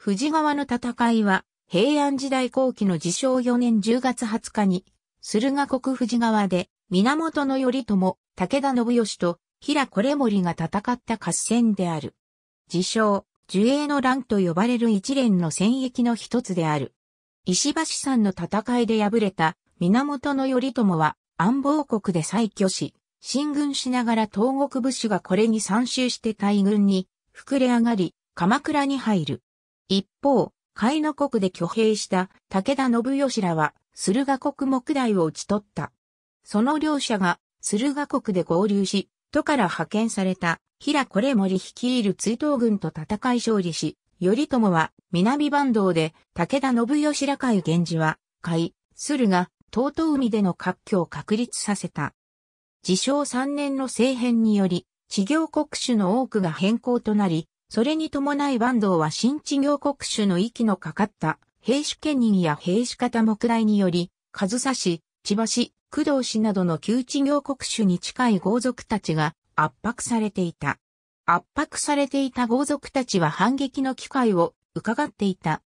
富士川の戦いは、平安時代後期の自称4年10月20日に、駿河国富士川で、源頼朝、武田信義と、平これ森が戦った合戦である。自称、樹影の乱と呼ばれる一連の戦役の一つである。石橋山の戦いで敗れた源頼朝は安防国で再挙し、進軍しながら東国武士がこれに参集して大軍に膨れ上がり、鎌倉に入る。一方、甲斐の国で挙兵した武田信義らは、駿河国木代を討ち取った。その両者が、駿河国で合流し、都から派遣された、平これ森率いる追悼軍と戦い勝利し、頼朝は南坂東で武田信義ら海源氏は、海、駿河、東東海での割拠を確立させた。自称3年の政変により、地行国主の多くが変更となり、それに伴い坂東は新地業国主の息のかかった兵士兼任や兵士方目大により、上差市、千葉市、工藤市などの旧地業国主に近い豪族たちが圧迫されていた。圧迫されていた豪族たちは反撃の機会を伺っていた。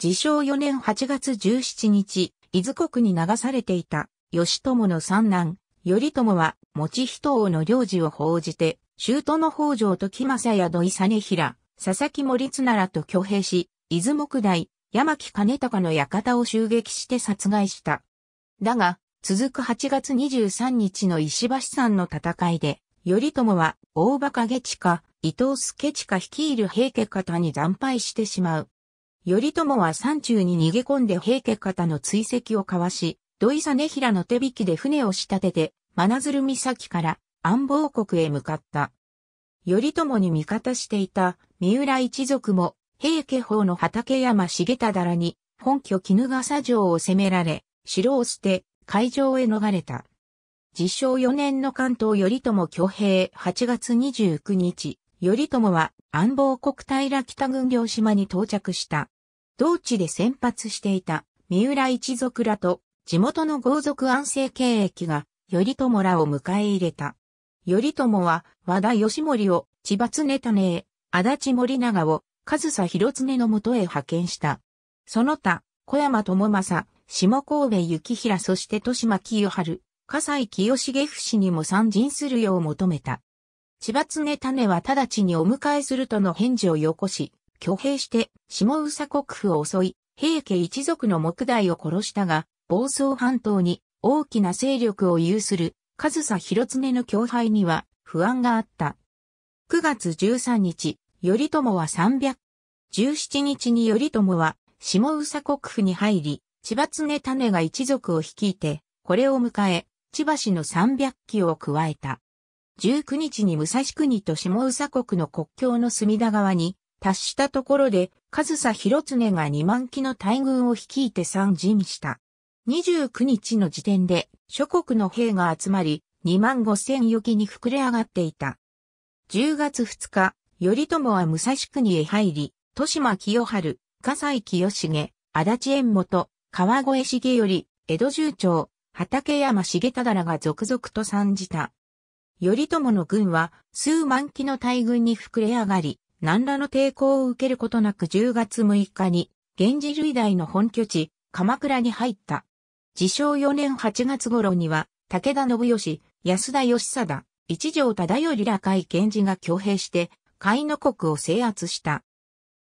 自称4年8月17日、伊豆国に流されていた、義朝の三男、頼朝は、持人王の領事を報じて、周都の北条と木政や土井実平、佐々木森津奈と挙兵し、出雲木大、山木兼隆の館を襲撃して殺害した。だが、続く8月23日の石橋山の戦いで、頼朝は大馬影地下、伊藤助地下率いる平家方に惨敗してしまう。頼朝は山中に逃げ込んで平家方の追跡をかわし、土井実平の手引きで船を仕立てて、真鶴岬から安房国へ向かった。頼朝に味方していた三浦一族も平家法の畠山重忠らに本拠絹笠城を攻められ、城を捨て、海上へ逃れた。自称4年の関東頼朝挙兵8月29日、頼朝は安房国平北軍領島に到着した。同地で先発していた三浦一族らと地元の豪族安政経機が頼朝らを迎え入れた。頼朝は、和田義盛を、千葉常種へ、足立森長を、上総広常のもとへ派遣した。その他、小山智正、下神戸幸平そして豊島清春、笠井清重氏にも参陣するよう求めた。千葉常種は直ちにお迎えするとの返事をよこし、挙兵して下宇佐国府を襲い、平家一族の木代を殺したが、房総半島に大きな勢力を有する上総広常の教敗には不安があった。9月13日、頼朝は300。17日に頼朝は下宇佐国府に入り、千葉常種が一族を率いて、これを迎え、千葉市の300機を加えた。19日に武蔵国と下宇佐国の国境の隅田川に達したところで、上総広常が2万機の大軍を率いて参陣した。29日の時点で諸国の兵が集まり、2万5千余機に膨れ上がっていた。10月2日、頼朝は武蔵国へ入り、豊島清春、笠井清重、足立縁元、川越重り、江戸重長、畠山重忠が続々と参じた。頼朝の軍は数万機の大軍に膨れ上がり、何らの抵抗を受けることなく10月6日に、源氏類大の本拠地、鎌倉に入った。自称4年8月頃には、武田信義、安田義貞、一条忠頼ら甲斐治が挙兵して、甲斐の国を制圧した。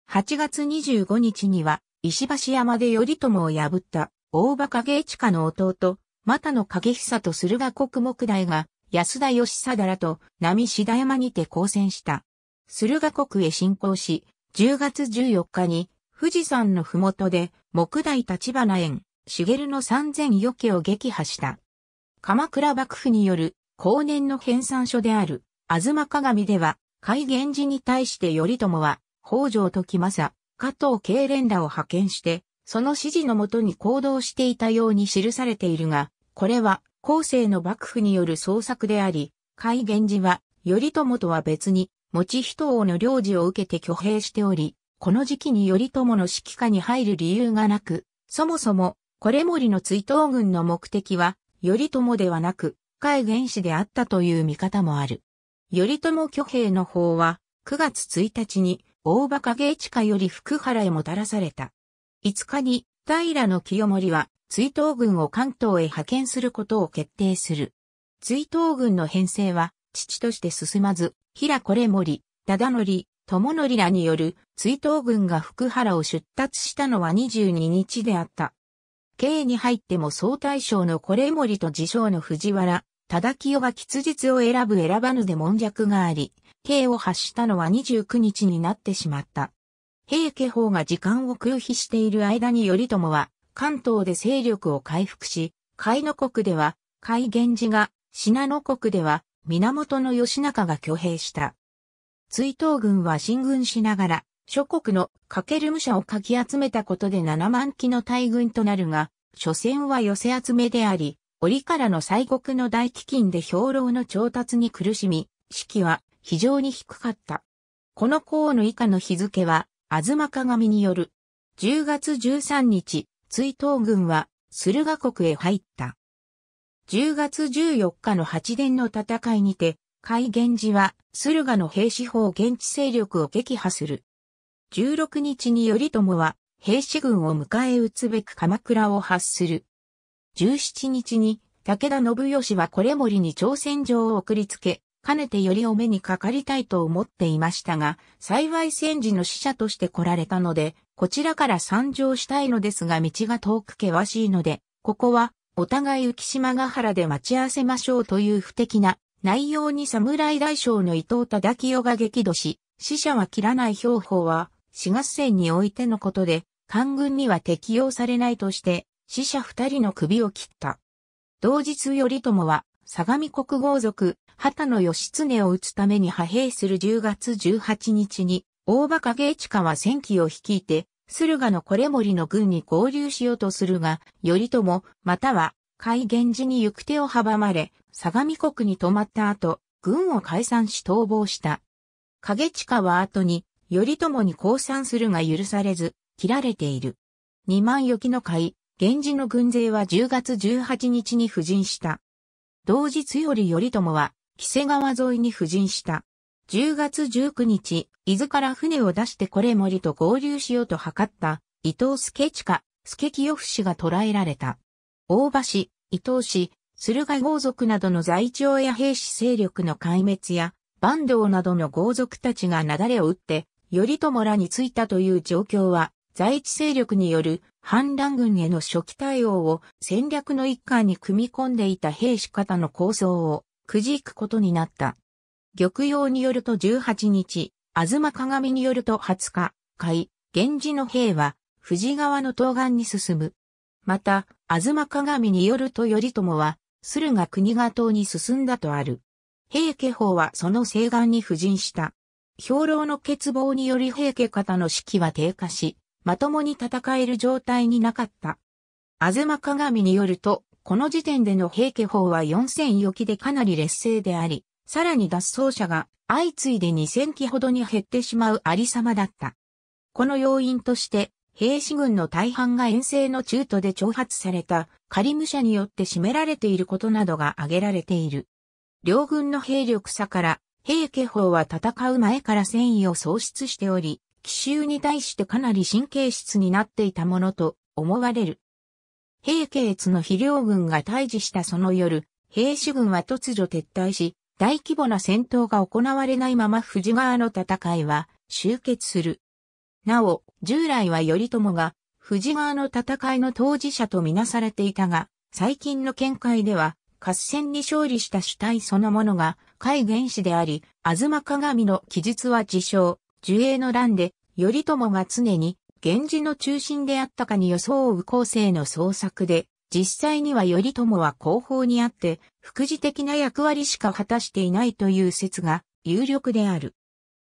8月25日には、石橋山で頼朝を破った大場影家の弟、又野影久と駿河国木大が、安田義貞らと波志田山にて交戦した。駿河国へ進攻し、10月14日に富士山の麓で木大立花園、茂の三千余家を撃破した。鎌倉幕府による後年の編纂書である、東鏡では、海源寺に対して頼朝は、北条時政、加藤慶連らを派遣して、その指示のもとに行動していたように記されているが、これは後世の幕府による創作であり、海源寺は頼朝とは別に、持人王の領事を受けて挙兵しており、この時期に頼朝の指揮下に入る理由がなく、そもそもこれ森の追悼軍の目的は、頼朝ではなく、海原氏であったという見方もある。頼朝挙兵の法は、9月1日に、大馬鹿イ地下より福原へもたらされた。5日に、平清盛は、追悼軍を関東へ派遣することを決定する。追悼軍の編成は、父として進まず、平これ森、忠則、友則らによる追悼軍が福原を出立したのは22日であった。K に入っても総大将のこれ森と自称の藤原、忠清が吉日を選ぶ選ばぬで門弱があり、K を発したのは29日になってしまった。平家法が時間を空費している間に頼朝は、関東で勢力を回復し、海の国では、海源寺が、信濃国では、源義仲が挙兵した。追悼軍は進軍しながら、諸国のかける武者をかき集めたことで7万機の大軍となるが、所詮は寄せ集めであり、折からの西国の大飢饉で兵糧の調達に苦しみ、士気は非常に低かった。この項の以下の日付は、東鏡による。10月13日、追悼軍は、駿河国へ入った。10月14日の八殿の戦いにて、海源氏は、駿河の兵士法現地勢力を撃破する。16日に頼朝は兵士軍を迎え撃つべく鎌倉を発する。17日に武田信義はこれ森に挑戦状を送りつけ、かねてよりお目にかかりたいと思っていましたが、幸い戦時の使者として来られたので、こちらから参上したいのですが道が遠く険しいので、ここはお互い浮島ヶ原で待ち合わせましょうという不敵な内容に侍大将の伊藤忠清が激怒し、死者は切らない標法は4月戦においてのことで、官軍には適用されないとして、死者二人の首を切った。同日頼朝は、相模国豪族、畑野義経を討つために派兵する10月18日に、大馬影一地下は戦機を率いて、駿河のこれ森の軍に合流しようとするが、頼朝、または、海源寺に行く手を阻まれ、相模国に泊まった後、軍を解散し逃亡した。影地下は後に、頼朝に降参するが許されず、切られている。二万余の会、源氏の軍勢は10月18日に布陣した。同日より頼朝は、木瀬川沿いに布陣した。10月19日、伊豆から船を出してこれ森と合流しようと図った伊藤助近、助清氏が捕らえられた。大橋、伊藤氏、駿河豪族などの在庁や兵士勢力の壊滅や、坂東などの豪族たちが流れを打って、頼朝らについたという状況は、在地勢力による反乱軍への初期対応を戦略の一環に組み込んでいた兵士方の構想をくじくことになった。玉葉によると18日、東鏡によると20日、海、源氏の兵は、富士川の東岸に進む。また、東鏡によると頼朝は、駿河国が東に進んだとある。平家法はその西岸に布陣した。兵糧の欠乏により平家方の士気は低下し、まともに戦える状態になかった。あずま鏡によると、この時点での平家方は4000余機でかなり劣勢であり、さらに脱走者が相次いで2000機ほどに減ってしまうありさまだった。この要因として、兵士軍の大半が遠征の中途で挑発された仮武者によって占められていることなどが挙げられている。両軍の兵力差から平家法は戦う前から戦意を喪失しており、奇襲に対してかなり神経質になっていたものと思われる。平家越の肥料軍が退治したその夜、平氏軍は突如撤退し、大規模な戦闘が行われないまま藤川の戦いは終結する。なお、従来は頼朝が藤川の戦いの当事者とみなされていたが、最近の見解では、合戦に勝利した主体そのものが海原始であり、吾妻鏡の記述は自称、樹影の乱で、頼朝が常に、源氏の中心であったかに装う後世の創作で、実際には頼朝は後方にあって、副次的な役割しか果たしていないという説が有力である。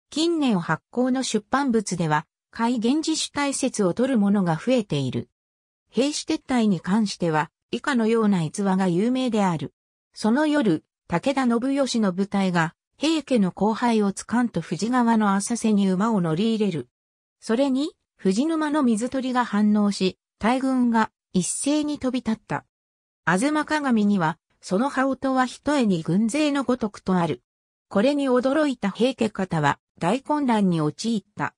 近年発行の出版物では、海原寺主体説を取るものが増えている。兵士撤退に関しては、以下のような逸話が有名である。その夜、武田信義の部隊が、平家の後輩をつかんと富士川の浅瀬に馬を乗り入れる。それに、富士沼の水鳥が反応し、大軍が一斉に飛び立った。あずま鏡には、その羽音は一重に軍勢のごとくとある。これに驚いた平家方は大混乱に陥った。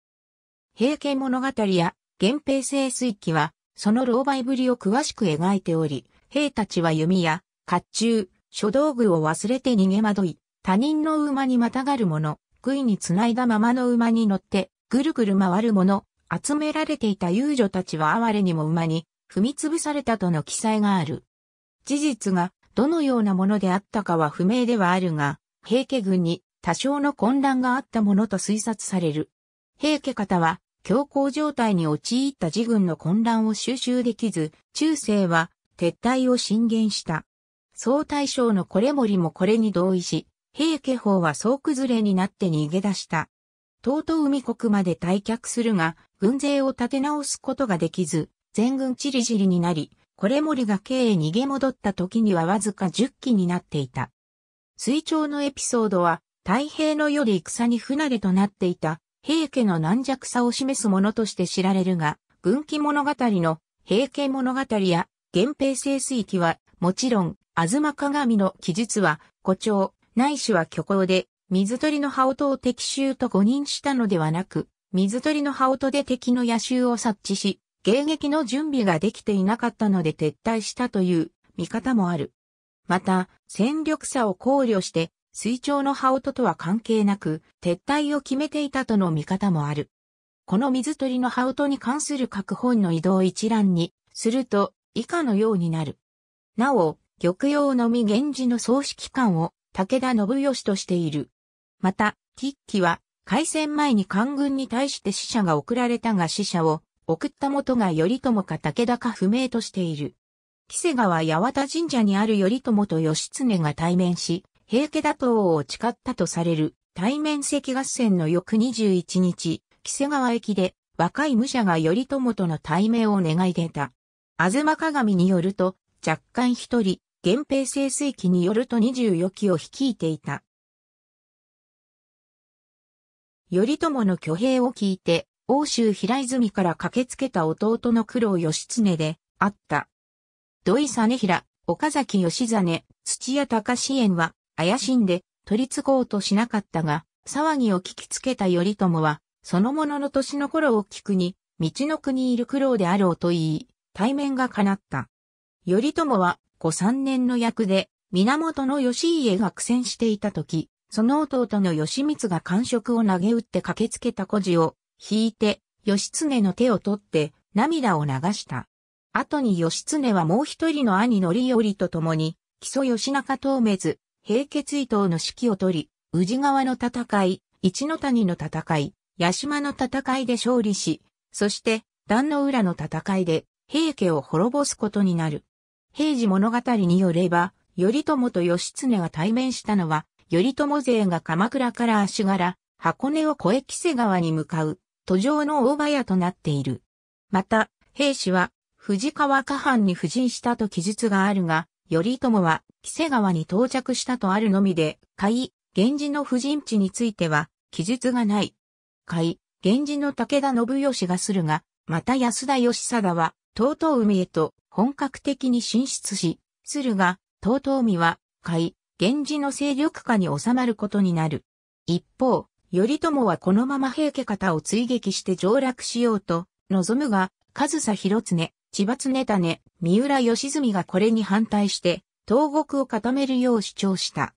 平家物語や源平清水記は、その狼狽ぶりを詳しく描いており、兵たちは弓や、甲冑、書道具を忘れて逃げ惑い、他人の馬にまたがるもの、杭につないだままの馬に乗って、ぐるぐる回るもの、集められていた遊女たちは哀れにも馬に、踏み潰されたとの記載がある。事実が、どのようなものであったかは不明ではあるが、平家軍に多少の混乱があったものと推察される。平家方は、強行状態に陥った自軍の混乱を収集できず、中世は撤退を進言した。総大将のこれ森もこれに同意し、平家法は総崩れになって逃げ出した。東都海国まで退却するが、軍勢を立て直すことができず、全軍チリジリになり、これ森が京へ逃げ戻った時にはわずか10機になっていた。水長のエピソードは、太平の世で戦に不慣れとなっていた、平家の軟弱さを示すものとして知られるが、軍記物語の平家物語や源平清水記は、もちろん、東鏡の記述は、誇張、ないしは虚構で、水鳥の羽音を敵襲と誤認したのではなく、水鳥の羽音で敵の野襲を察知し、迎撃の準備ができていなかったので撤退したという見方もある。また、戦力差を考慮して、水鳥の羽音とは関係なく、撤退を決めていたとの見方もある。この水鳥の羽音に関する各本の移動一覧にすると以下のようになる。なお、玉葉のみ源氏の総指揮官を武田信義としている。また、吉喜は、開戦前に官軍に対して死者が送られたが死者を送った元が頼朝か武田か不明としている。木瀬川八幡神社にある頼朝と義経が対面し、平家打倒を誓ったとされる対面赤合戦の翌21日、木瀬川駅で若い武者が頼朝との対面を願い出た。東鏡によると、若干一人、源平盛衰期によると24期を率いていた。頼朝の挙兵を聞いて、欧州平泉から駆けつけた弟の苦労義経で、あった。土井実平、岡崎義実、土屋隆援は、怪しんで、取り継ごうとしなかったが、騒ぎを聞きつけた頼朝は、そのものの年の頃を聞くに、道の国いる苦労であろうと言い、対面が叶った。頼朝は、子三年の役で、源義家が苦戦していた時、その弟の義光が感触を投げ打って駆けつけた孤児を、引いて、義経の手を取って、涙を流した。後に義経はもう一人の兄のよ頼と共に、木曽義中東滅、平家追討の指揮を取り、宇治川の戦い、一の谷の戦い、八島の戦いで勝利し、そして、壇の浦の戦いで、平家を滅ぼすことになる。平治物語によれば、頼朝と義経が対面したのは、頼朝勢が鎌倉から足柄、箱根を越え木瀬川に向かう、途上の大場屋となっている。また、平氏は、藤川下藩に布陣したと記述があるが、頼朝は、木瀬川に到着したとあるのみで、斐、源氏の布陣地については、記述がない。斐、源氏の武田信義がするが、また安田義貞は、う海へと本格的に進出し、駿河、東東は、海、源氏の勢力下に収まることになる。一方、頼朝はこのまま平家方を追撃して上洛しようと、望むが、上総広常、千葉常種、三浦義澄がこれに反対して、東国を固めるよう主張した。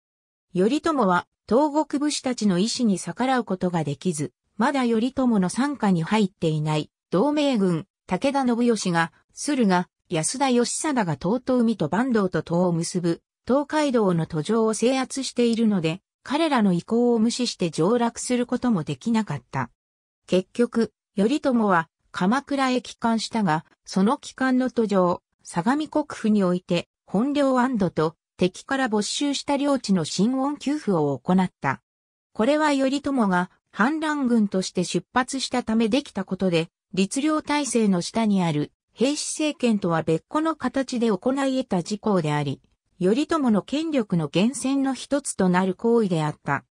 頼朝は、東国武士たちの意志に逆らうことができず、まだ頼朝の傘下に入っていない、同盟軍、武田信義が、駿河、安田義貞が東と海と坂東と東を結ぶ、東海道の途上を制圧しているので、彼らの意向を無視して上洛することもできなかった。結局、頼朝は鎌倉へ帰還したが、その帰還の途上、相模国府において、本領安堵と敵から没収した領地の新恩給付を行った。これは頼朝が反乱軍として出発したためできたことで、律令体制の下にある平氏政権とは別個の形で行い得た事項であり、頼朝の権力の源泉の一つとなる行為であった。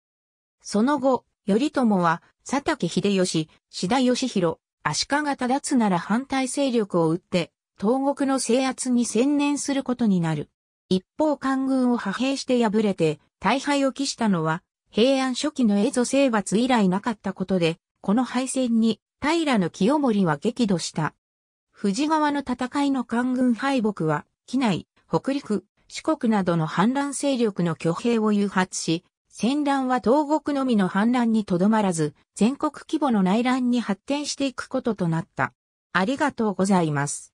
その後、頼朝は、佐竹秀吉、志田義弘、足利忠なら反対勢力を打って、東国の制圧に専念することになる。一方官軍を派兵して敗れて、大敗を期したのは、平安初期の蝦夷征伐以来なかったことで、この敗戦に、平清盛は激怒した。富士川の戦いの官軍敗北は、機内、北陸、四国などの反乱勢力の挙兵を誘発し、戦乱は東国のみの反乱にとどまらず、全国規模の内乱に発展していくこととなった。ありがとうございます。